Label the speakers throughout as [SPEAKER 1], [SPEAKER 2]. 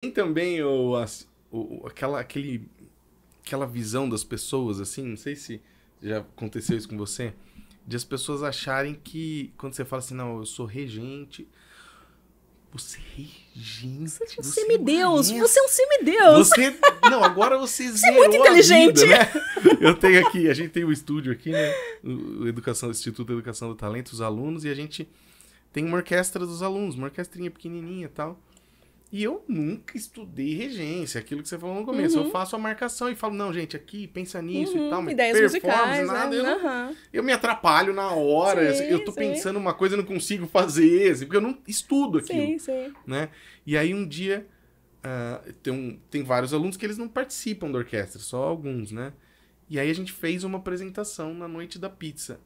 [SPEAKER 1] tem também o, o, aquela, aquele, aquela visão das pessoas, assim, não sei se já aconteceu isso com você, de as pessoas acharem que quando você fala assim, não, eu sou regente. Você é regente. Você é um você semideus.
[SPEAKER 2] Conhece. É. Você é um semideus. Você. Não, agora você, você é muito inteligente. Vida, né?
[SPEAKER 1] Eu tenho aqui, a gente tem o um estúdio aqui, né? O Educação, o Instituto de Educação do Talento, os alunos, e a gente tem uma orquestra dos alunos, uma orquestrinha pequenininha e tal. E eu nunca estudei regência, aquilo que você falou no começo. Uhum. Eu faço a marcação e falo, não, gente, aqui, pensa uhum. nisso uhum, e tal, mas Ideias musicais, é, nada. Né? Eu, não, uhum. eu, me atrapalho na hora, sim, eu tô sim. pensando uma coisa e não consigo fazer, assim, porque eu não estudo aquilo. Sim, sim. Né? E aí um dia, uh, tem, um, tem vários alunos que eles não participam da orquestra, só alguns, né? E aí a gente fez uma apresentação na noite da pizza.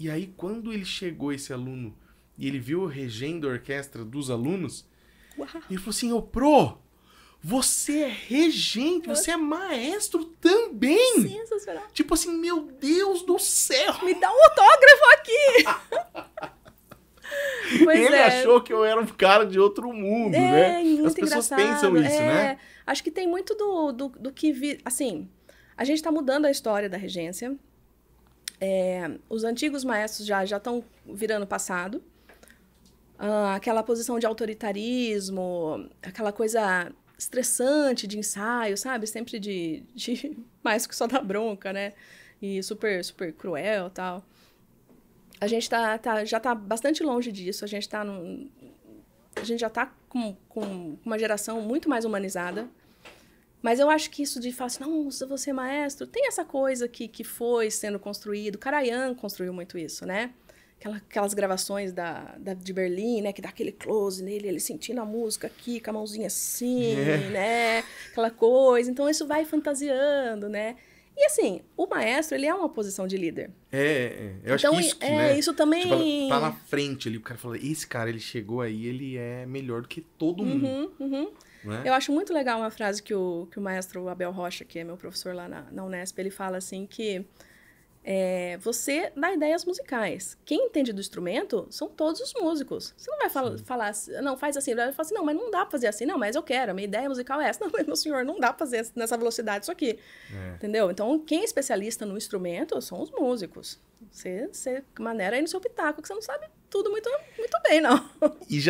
[SPEAKER 1] E aí quando ele chegou, esse aluno, e ele viu o regendo a orquestra dos alunos Uau. Ele falou assim, ô Pro, você é regente, Nossa. você é maestro também. Sensacional. Tipo assim, meu Deus do céu. Me dá um autógrafo aqui.
[SPEAKER 2] Ele é. achou
[SPEAKER 1] que eu era um cara de outro mundo, é, né? Muito As pessoas engraçado. pensam isso, né? é, né?
[SPEAKER 2] Acho que tem muito do, do, do que... Vi, assim, a gente está mudando a história da regência. É, os antigos maestros já estão virando passado. Ah, aquela posição de autoritarismo, aquela coisa estressante de ensaio, sabe? Sempre de, de mais que só dar bronca, né? E super, super cruel tal. A gente tá, tá, já tá bastante longe disso. A gente tá num, a gente já tá com, com uma geração muito mais humanizada. Mas eu acho que isso de fácil, assim, não você é maestro, tem essa coisa que, que foi sendo construído. Karajan construiu muito isso, né? aquela, aquelas gravações da, da, de Berlim, né? Que dá aquele close nele, ele sentindo a música aqui, com a mãozinha assim, yeah. É. né? Aquela coisa. Então, isso vai fantasiando, né? E assim, o maestro, ele é uma posição de líder.
[SPEAKER 1] É, é, é. eu acho então, que isso, é, né? isso também... Tipo, tá na frente ali, o cara fala, esse cara, ele chegou aí, ele é melhor do que todo mundo. uhum. uhum. É? Eu
[SPEAKER 2] acho muito legal uma frase que o, que o maestro Abel Rocha, que é meu professor lá na, na Unesp, ele fala assim que é, você dá ideias musicais. Quem entende do instrumento são todos os músicos. Você não vai fala, falar, assim, não, faz assim, vai falar assim, não, mas não dá pra fazer assim, não, mas eu quero, a minha ideia musical é essa. Não, mas meu senhor, não dá pra fazer nessa velocidade isso aqui. É. Entendeu? Então, quem é especialista no instrumento são os músicos. Você, você maneira aí no seu pitaco, que você não sabe tudo muito, muito bem, não.
[SPEAKER 1] E já